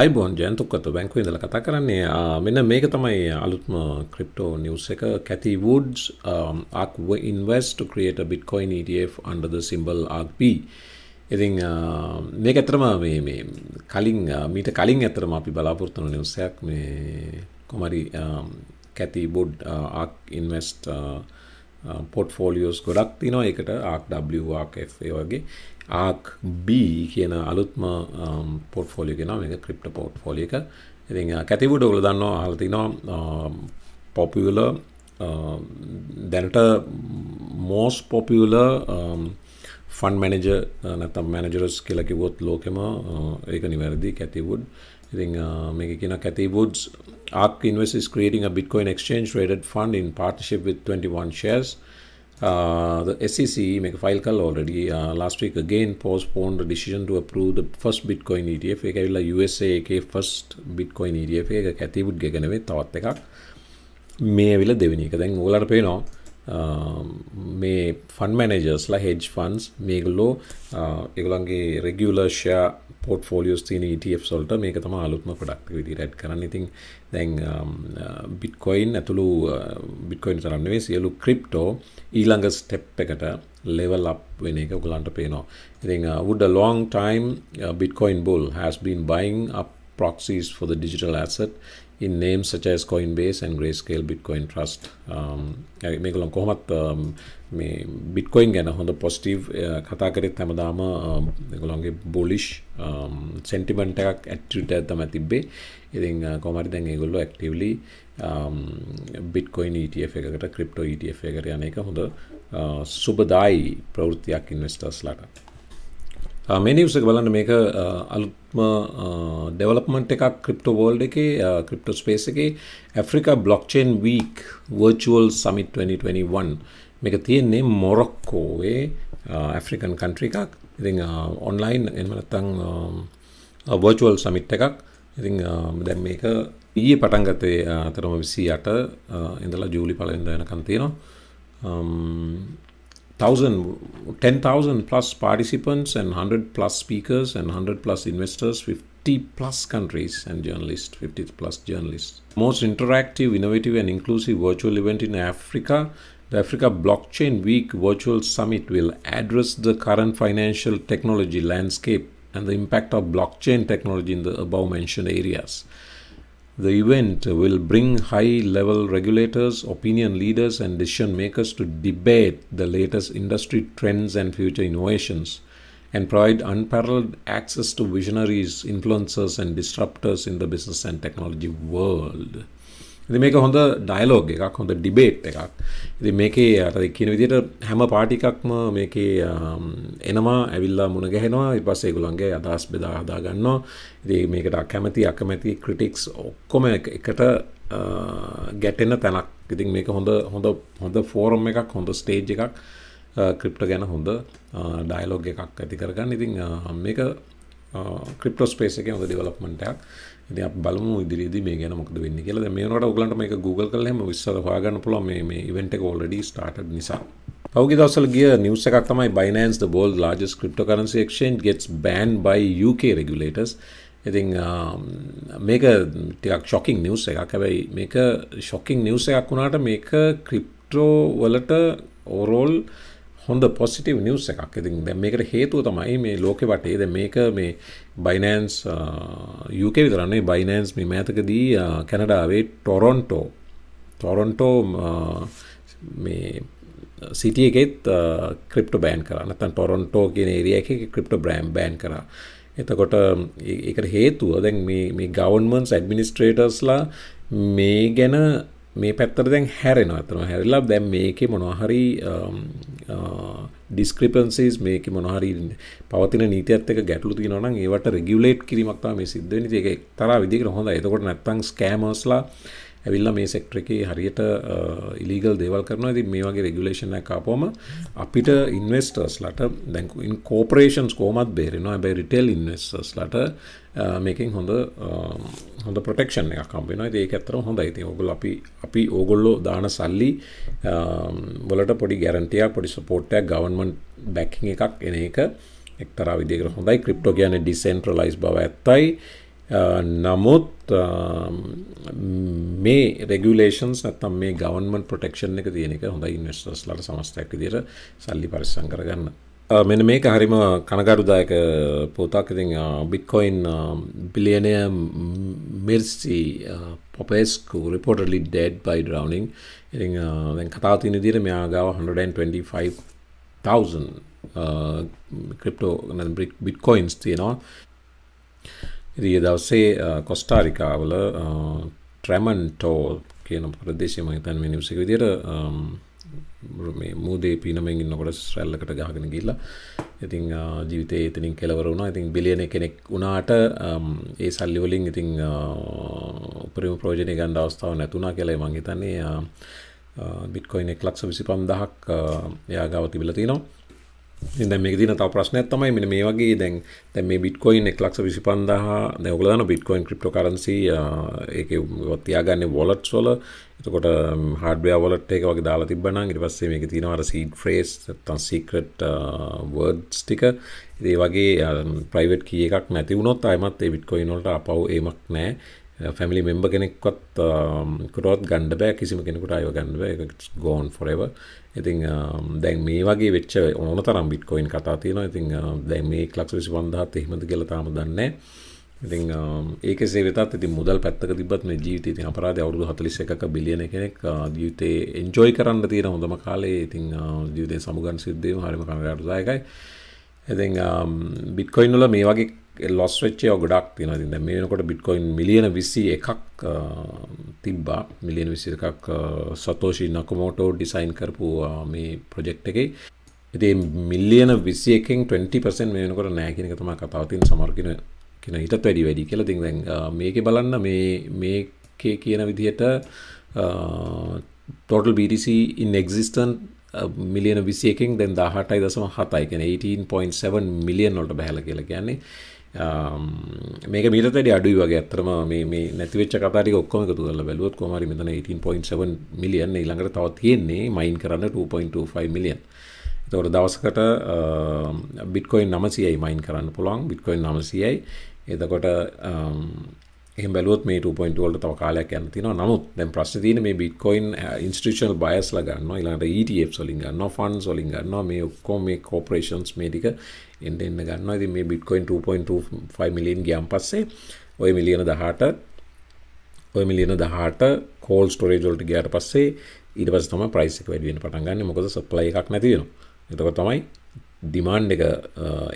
අයිබෝන් ජයන්තුක්කතු බැංකුව ඉදල කතා කරන්නේ මෙන්න මේක තමයි අලුත්ම ක්‍රිප්ටෝ නිවස් එක කැති වඩස් අක්ව ඉන්වස්ට ක්‍රියට බිට්කොයින් ETF අන්ඩද සිම්බල් RP ඉතිං මේක ඇතරම මේ කලින් මීට කලින් ඇතරම අපි බලාපොරත්තුන නිවසයක් මේ කොමරි කැති බොඩ් ආක් ඉන්වස්ට පොට්ෆෝලියෝස් ගොඩක් තිනො එකට ආක්ඩවාක් වගේ ආක් B කියන අලුත්ම පොට්ෆෝලිගෙන මේ ක්‍රිප්ට පොට්ෆෝලික ඉති කැතිවට ඔගල දන්න හල්තිනවා පොපියල දැනට මෝස් පොපියල ෆන් මැනජ නැතම් මැනජරස් කියලකිවොත් ලෝකෙම uh, ඒක නිවැරදි කැතිවුඩ් ඉතිං uh, මේක කියන කැතිවුඩ්ස් ARK Invest is creating a Bitcoin exchange traded fund in partnership with 21 shares. Uh, the SEC make a file call already uh, last week again postponed the decision to approve the first Bitcoin ETF. ඒක ඇවිල්ලා USA එකේ first Bitcoin ETF එක කැතිවුඩ් ගෙනවේ තවත් එකක් මේ ඇවිල්ලා දෙවෙනි එක. දැන් ඔයාලට පේනවා මේ ෆන් මැනජස්ලා හෙජ් ෆන්ස් මේගුල්ලෝ එගුලන්ගේ රෙගියලර්ෂයා පොට් ෆෝලියස් තින ETF සොල්ට මේක තම අලුත්ම ප්‍රඩක්් විදි රැඩ් කරන්න ඉතින් දැන් බිට්කොයින් ඇතුළු බිට්කොයින් තරන්නවේ සියලු ක්‍රිප්ටෝ ඊළඟ ස්ටෙප් එකට level up වෙන එක ඔගලන්ට පේනවා ඉතින් would a long time uh, bitcoin bull has been buying up proxies for the digital asset in name such කොයින් Coinbase and Grayscale bitcoin trust මේගොලොන් කොහොමත් um, මේ බිට්කොයින් ගැන හොඳ පොස්ටීව් uh, කතා කරෙත් හැමදාම ගොලොන්ගේ බොලිෂ් සෙන්ටිමෙන්ට් එකක් ඇට්ටිට ඇත්තම තිබ්බේ ඉතින් uh, කොමරි දැන් ඒගොල්ලෝ ඇක්ටිවලි බිට්කොයින් um, ETF එකට ක්‍රිප්ටෝ ETF එකට යන එක හොඳ uh, සුබදායි ප්‍රවෘත්තියක් ඉන්වස්ටර්ස්ලාට මේ නිවස එක බලන්න මේක අලුත් ඩෙවලපමට් එකක් ක්‍රිප්ට වෝල්් එකේ ක්‍රිප්ට ස්පේස් එකේ Africa blockchain week world summit 2021 මේක තියෙන්නේ මොරොක්කෝවේ ඇෆ්‍රිකන් කන්ට්‍රි එකක් ඉති ඔන්ලයින් එමනත්තං වර්ල් සමිට් එකක් ඉති දැම් මේක ඊයේ පටන්ගතේ අතරම විසි අට ඉඳලා ජූලි පලෙන්ද යනකන් තියෙනවා තවසන් 10,000 plus participants and 100 plus speakers and 100 plus investors, 50 plus countries and journalists, 50 plus journalists. Most interactive, innovative and inclusive virtual event in Africa, the Africa Blockchain Week Virtual Summit will address the current financial technology landscape and the impact of blockchain technology in the above mentioned areas. The event will bring high level regulators, opinion leaders, and decision makers to debate the latest industry trends and future innovations, and provide unparalleled access to visionaries, influencers, and disruptors in the business and technology world. ඉතින් මේක හොඳ dialogue එකක් හොඳ debate එකක්. ඉතින් මේකේ අර කියන විදිහට හැම පාටි එකක්ම මේකේ um, එනවා ඇවිල්ලා මුණ ගැහෙනවා ඊට පස්සේ ඒගොල්ලන්ගේ අදහස් බෙදා හදා ගන්නවා. ඉතින් මේකට අකමැති අකමැති ක්‍රිටික්ස් ඔක්කොම එකට uh, ගැටෙන තැනක්. ඉතින් මේක හොඳ හොඳ හොඳ ෆෝරම් එකක් හොඳ ස්ටේජ් එකක් ක්‍රිප්ට uh, ගැන හොඳ ඩයිලෝග් uh, එකක් ඇති කරගන්න ඉතින් මේක ක්‍රිප්ටෝ ස්පේස් එකේ හොඳ ඩෙවලොප්මන්ට් එකක්. ඉති බල ඉදිරිදි මේ ගැන මොකද වෙන්න කියලා මේනට ඔගලන්ට මේ Google කලම විස්සද හගන්න පුල මේ ඉවට ෝලඩ ටාට නිසා පෞගි දවසල් ගිය නිවස එකක් තමයි බයිනන්ස් බෝල් largest crypto currency exchange gets ban by UK regulators ඉතිං මේක ටක් ශොකින් නිවස එකක් හැබැයි මේක ශොකින් නිවස එකක් වුණාට මේක ක්‍රිප්ටෝ වලට ඕරෝල් හොඳ පොසිටව් නිවස් එකක් ඉතින් දැ මේකට හේතුව තමයි මේ ලෝකෙ වටේ ද මේක මේ බයිනෑන්ස් යුක විතරන්නේ බයිනෑන්ස් මේ මෑතකදී කැනඩාවේ ටොරොන්ටෝ තොරොන්ටෝ මේ සිටිය එකෙත් ක්‍රිප්ට බෑන් කරන්න තන් ටොරොන්ටෝ කියන ඒරිය එක ක්‍රිප්ට බ්‍රෑම් බෑන් කරා එතකොට එකට හේතුව දැන් මේ ගවන්මන්ස් ඇඩමිනිස්ට්‍රේටර්ස්ලා මේ ගැන මේ පැත්තර දැන් හැරෙන අතන හැරිලා දැම් මේක මොනහරි ඩිස්ක්‍රපන්සිස් um, uh, මේක මොනහරි පවතින නීතියත් එක ගැටලු තියෙනවනම් ඒවට රෙගියුලේට් කිරීමක් තමයි මේ සිද්ධ වෙන්නේ. ඒක එක්තරා විදිහකට හොඳයි. එතකොට නැත්තම් ස්කෑමර්ස්ලා ඇවිල්ලා මේ සෙක්ටර් එකේ හරියට ඉලීගල් uh, දේවල් කරනවා. ඉතින් මේ වගේ රෙගියුලේෂන් එකක් ආපුවම අපිට ඉන්වෙස්ටර්ස්ලාට දැන් කෝපරේෂන්ස් කොහොමද බේරෙනවා? හැබැයි රිටේල් ඉන්වෙස්ටර්ස්ලාට මේකින් හොඳ හොඳ පොටෙක්ෂන් එක කම්බින ඒක ඇතර හොඳ යිති ඔගුල අපි අපි ඕගොල්ලෝ දාන සල්ලි බොලට පොඩි ගැරන්ටයක් පොඩි සපෝට්ටයක් ගවන්මන් බැකින් එකක් එන එක එක්තර විදිකර හොඳයි ක්‍රිප්ටෝ කියන ඩිසෙන්ට්‍රලයිස් බව ඇත්තයි නමුත් මේ රෙගලේන්ස් නැතම් මේ ගවන්මන් පොටෙක්ෂන් එක තියෙනෙක හොඳ ඉන්වස්ටර්ස් ලට සමස්තයක් විදිර සල්ලි පරිස්සං කරගන්න මෙන මේක හරිම කනගරුදායක පෝතක් ඉතින් බිට්කොයින් බිලියනය මිර්සි පොපෙස්කු රිපෝටලි ඩෙඩ් බයි ්‍රවනිින් ඉති දැන් කතාතින දිර මෙයා ගාව 125,000 ක්‍රිප්ටෝ බිට්කොයින්ස් තියෙනවා ඉරිය දවසේ කොස්ටාරිකාවල ට්‍රැමන්ටෝ කියන ප්‍රදේශය මහිතන් මිනිසික විදිර මේ මුදේ පිනමෙන් ඉන්නකොට ශ්‍රැල්ලකට ගාගෙන ගිල්ල ඉතිං ජීවිතය එතනින් කෙලවර වුණා ඉතින් බිලියන කෙනෙක් වුණාට ඒ සල්ලිවලින් ඉතිං උපරිම ප්‍රෝජනය ගණ්ඩ අවස්ථාව නැතුනා කියලයි මංහිතන්නේ බිට්කොයින් එක් ලක්ෂ විසි පන්දහක් යාගාව තිබිලතිනවා ඉද මේ දින තව ප්‍රශ්නයක් තමයි මෙන්න මේ වගේ දැන් දැන් මේ බිට්කොයින් 1,25,000 දැන් ඔයගොල්ලෝ දන්නවා බිට්කොයින් ක්‍රිප්ටෝකරන්සි ඒකේ තියාගන්නේ වොලට්ස් වල එතකොට හඩ්වයා වලට එක වගේ දාලා තිබන ඉට පස්සේ මේක තිනවර සීඩ් ෆ්‍රේස් තන් සීකට වර්ඩ්ස් ටික ඒ වගේ ප්‍රයිවට් කිය එකක් නැති වුණොත් අයමත් ඒ විට්කොයිනොට අපව් ඒමක් නෑ ෆැමිලි මෙම්බ කෙනෙක්වත් um, කරොත් ගණ්ඩ බෑ කිසිම කෙනෙකුට අයව ගණඩ එක ගෝන් ෆොරව ඉතින් um, දැන් මේ වගේ වෙච්ච ඕන තරම් බිට්කොයින් කතා තියෙන ඉතින් um, දැන් මේ ලක්ෂ විසි පන්දහත් එහෙමද කියලතාම දන්නේ ඉතින් ඒක සේවතත් ඉති මුදල් පැත්තක තිබත් මේ ජීවිත ඉතින් අපරාධ අවුරුදු හතලිස් එකක බිලියන කෙනෙක් uh, ජීවිතේ එන්ජෝයි කරන්න තියෙන හොඳම කාලේ ඉතින් uh, ජීවිතය සමුගන් සිද්ධයම හරිම කනරටදායකයි ඉතින් බිට්කොයින් වල මේ වගේ ලොස් වෙච්චයෝ ගොඩක් තියෙන තිද මේනකොට බිට්කොයින් මිලියන විසි එකක් තිබ්බා මිලියන විසි එකක් සතෝෂි නකුමෝටෝ ඩිසයින් කරපු මේ ප්‍රජෙක්් එකේ ඉති මිල්ලියන විසි එකෙන් 20පසන් මේනකොට නෑකිනක තම කතාවතින් සමර්කින කියෙන හිතත් වැඩි වැඩි කියලා තිං දැන් මේක බලන්න මේ මේකේ කියන විදිහට ටොටල් BDC ඉන් එක්සිිස්ටන් මිලියන විසියකින් දැන් දාහටයි දසම හතයි කෙන 18.7 මිලියන් වලට බැහල කියලා කියන්නේ මේක මීටතඩි අඩුයි වගේ ඇත්තරම මේ නැතිවෙච්ච කතාරි ඔක්කොම එකතු කරලා බැලුවොත් කොහමරි මෙතන 18.7 මිලියන් ඊළඟට තව තියෙන්නේ මයින් කරන්න 2.25 මිලියන්. ඒතකොට දවසකට බිට්කොයින් 900යි මයින් කරන්න පුළුවන් බිට්කොයින් 900යි. එතකොට එක බැලුවත් මේ 2.2වලට තව කාලයක් යන්න තියෙනවා. නමුත් දැන් ප්‍රශ්නේ තියෙන්නේ මේ Bitcoin uh, institutional buyers ලා ගන්නවා. ඊළඟට ETFs වලින් ගන්නවා, funds වලින් ගන්නවා. මේ ඔක්කොම මේ corporations මේ ටික එන්න එන්න ගන්නවා. ඉතින් මේ Bitcoin 2.25 million ගියන් පස්සේ ওই මිලියන 18 ඔය මිලියන 18 cold storage වලට ගියාට පස්සේ ඊට පස්සේ තමයි price එක වැඩි වෙන්න පටන් ගන්නෙ. මොකද supply එකක් නැති වෙනවා. එතකොට තමයි ඩිමාන්් එක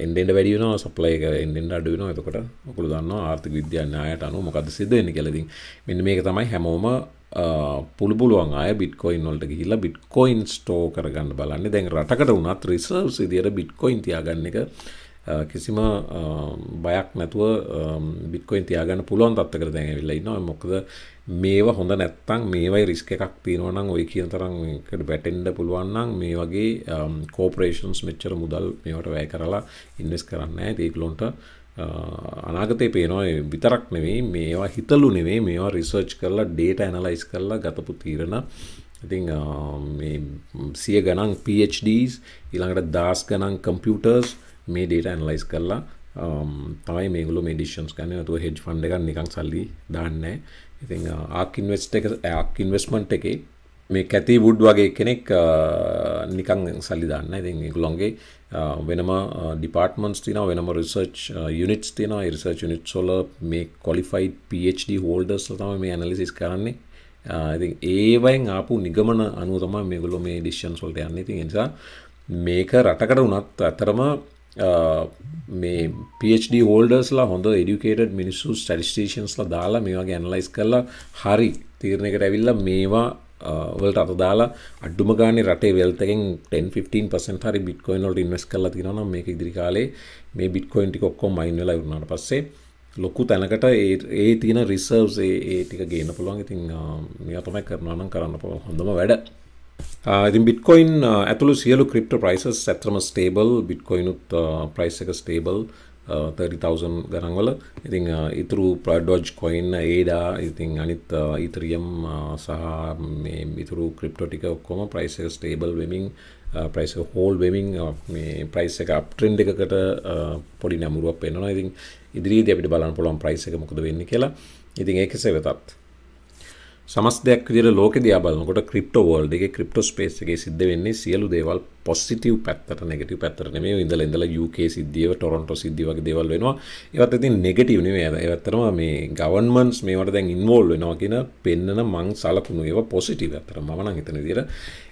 එන්ඩෙන්ට වැඩියන සප්ලයක එන්ඩෙන්ට අඩුවන එතකොට ඔකුළ දන්න ආර්ථක විද්‍යාන්න අයට අනු මොකද සිද්ධන කෙලදින් මෙන්න මේක තමයි හැමෝම uh, පුළ පුළුවන් අය බිට්කොයින් නොල්ට හිල්ලා බිට්කොයින් ස්ටෝ කරගන්න බලන්න දැන් රටකට වුණත් රිසර් සිදියට බිට්කොයින් තියාගන්න එක කිසිම බයක් නැතුව බික්කොයින් තියාගන්න පුළුවන් තත්කට දැන් වෙල්ලයි නො මොකද මේවා හොඳ නැත්තං මේවයි රිස්ක එකක් තියෙනවනම් ඔය කියන තරන්කට බැටෙන්ඩ පුළුවන්නම් මේ වගේ කෝපරේෂන්ස් මෙච්චර මුදල් මේවට වැය කරලා ඉන්වස් කරන්න ඒකලොන්ට අනාගතය පේනවා විතරක් නෙවෙයි මේවා හිතලු නෙවේ මේවා රිසර්ච් කරලා ඩේට ඇනලයිස් කරලා ගතපු තීරණ ඉතිං සිය ගනන් PhDs ඉළඟට දස් ගනන් කම්පියුටර්ස් මේ ඩේට ඇන්ලයිස් කරලා um, තමයි මේගුලු මේ ඩිෂන්ස් කන්න නතුව හෙජ් ෆන්ඩ එක නිකං සල්ලි දාන්න ඉතින් ආකින්වස්ට එක ආක් ඉන්වස්මන්ට් එකේ මේ කැති වුඩ් වගේ කෙනෙක් uh, නිකං සල්ලි දන්න ඉතින් ගුලොන්ගේ uh, වෙනම ඩිපර්ටමන්ස් uh, තින වෙනම රිසර්ච් යුනිටස් තින රිසර්ච් යුනිට් සොල මේ කොලිෆයිඩ් පD හෝල්ඩර්ස් තම මේ ඇනලිසිස් කරන්නේ ඉතින් ඒවයින් ආපු නිගමන අනුතම මේගුලො මේ ඩිෂන් සොල්ට යන්න ඉතින් නිසා මේක රටකට වනත් ඇතරම මේ පD හෝල්ඩර්ස්ලා හොඳ එඩියුකේට මිනිස්සු ස්ටඩිස්ටේෂන්ස්ල දාලා මේවා ගැනලයිස් කරලා හරි තීරණයකට ඇවිල්ල මේවා වලට අත දාලා අඩුම ගානේ රටේ වෙල්තකින් 10-15% හරි බිට්කොයින් වලට ඉන්වෙස්ට් කරලා තියෙනවා නම් මේක ඉදිරි කාලේ මේ බිට්කොයින් ටික ඔක්කොම මයින් වෙලා ඉවරනාට පස්සේ ලොකු තැනකට ඒ තියෙන රිසර්ව්ස් ඒ ටික ගේන්න පුළුවන් ඉතින් මෙයා තමයි කරනවා නම් කරන්න පුළුවන් හොඳම වැඩ Uh, ඉතින් බිට්කොයින් uh, ඇතුළු සියලු ක්‍රිප්ට ප්‍රයිසස් ඇත්‍රම ස්ටේබල් බිට්කොයිනුත් ප්‍රයිස් එක ස්ටේබල් 30,000 ගණන්වල ඉතිං ඉතුරු ප්‍රඩෝජ් කොයින්න ඒඩා ඉතිං අනිත් ඉතරියම් uh, සහ මිතුරු ක්‍රිප්ටෝ ටික ඔක්කොම ප්‍රයිස ස්ටේබල් වෙමින් ප්‍රයිස හෝල් වෙමින් මේ ප්‍රයිස් එක අප්ට්‍රෙන්් එකකට පොඩි නැමුරුවක් පෙන්නවා ඉතින් ඉදිරිී අපිට බලන් පොළොන් ප්‍රයිස එක මොකද වෙන්න කියලා ඉතින් ඒක සෙවතත් සමස්දයක් විදිර ලෝක දයාබලනකොට ක්‍රිප්ට වෝල්ඩ එක ක්‍රිප්ට ස්පේස්ගේ සිද්ධ වෙන්නේ සියලු දේවල් පොස්සිටව් පැත්තට නැගටව පැත්තරන මේ ඉඳල ඉඳල යුක සිද්ධියව ටොරොන්ට සිද්ධි වගේ දේවල් වෙනවා ඒවත් ඇති නෙගටව නේ ඇත්තරම මේ ගවන්මන්ස් මේවට දැන් ඉන්වෝල් වෙනවා කියෙන පෙන්න්නන මං සලකුණු ඒව පොසිටව ඇතර මන හිතන දිර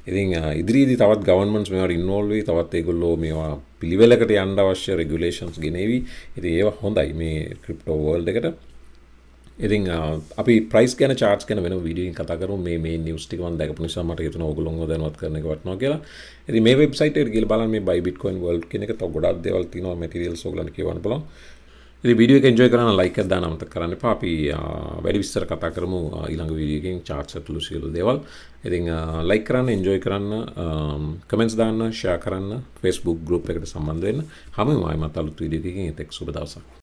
ඉතින් ඉදිරිදි තවත් ගවන්මන්ස් මේට ඉන්වෝල්වී තවත් ඒගොල්ලෝ මේවා පිළිවෙලකට අන්ඩවශ්‍ය රෙගුලේෂන්ස් ගෙනවී ඉති ඒවා හොඳයි මේ ක්‍රිප්ටෝවෝල්ඩ එකට ඉතින් අපි ප්‍රයිස් ගැන චාර්ට් ගැන වෙන වීඩියෝකින් කතා කරමු මේ මේ නිවුස් ටික මම දැකපු නිසා මට හිතුණා ඕගොල්ලෝම දැනුවත් කරන එක වටිනවා කියලා. ඉතින් මේ වෙබ්සයිට් එකට ගිහලා බලන්න මේ buy bitcoin world කියන එක තව ගොඩක් දේවල් තියෙනවා මැටීරියල්ස් ඕගොල්ලන්ට කියවන්න පුළුවන්. ඉතින් වීඩියෝ එක එන්ජොයි කරන්න ලයික් එක දාන්න අමතක කරන්න එපා. අපි වැඩි විස්තර කතා කරමු ඊළඟ වීඩියෝ එකකින් charts ඇතුළු සියලු දේවල්. ඉතින් ලයික් කරන්න එන්ජොයි කරන්න කමෙන්ට්ස් දාන්න ෂෙයා කරන්න Facebook group එකට සම්බන්ධ වෙන්න. හැමෝම ආයෙමත් අලුත් වීඩියෝ එකකින් එතෙක් සුබ දවසක්.